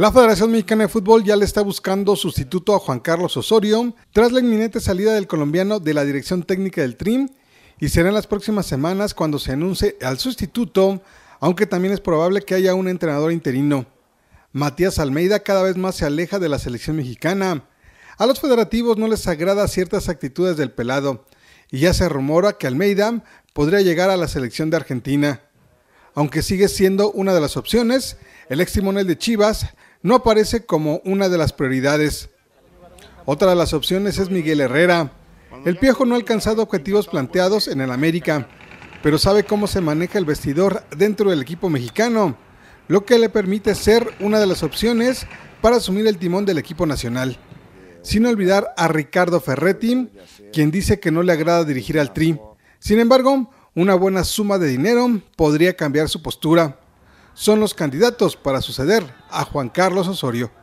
La Federación Mexicana de Fútbol ya le está buscando sustituto a Juan Carlos Osorio tras la inminente salida del colombiano de la dirección técnica del TRIM y será en las próximas semanas cuando se anuncie al sustituto, aunque también es probable que haya un entrenador interino. Matías Almeida cada vez más se aleja de la selección mexicana. A los federativos no les agrada ciertas actitudes del pelado y ya se rumora que Almeida podría llegar a la selección de Argentina. Aunque sigue siendo una de las opciones, el ex timonel de Chivas no aparece como una de las prioridades. Otra de las opciones es Miguel Herrera. El piejo no ha alcanzado objetivos planteados en el América, pero sabe cómo se maneja el vestidor dentro del equipo mexicano, lo que le permite ser una de las opciones para asumir el timón del equipo nacional. Sin olvidar a Ricardo Ferretti, quien dice que no le agrada dirigir al Tri. Sin embargo, una buena suma de dinero podría cambiar su postura son los candidatos para suceder a Juan Carlos Osorio.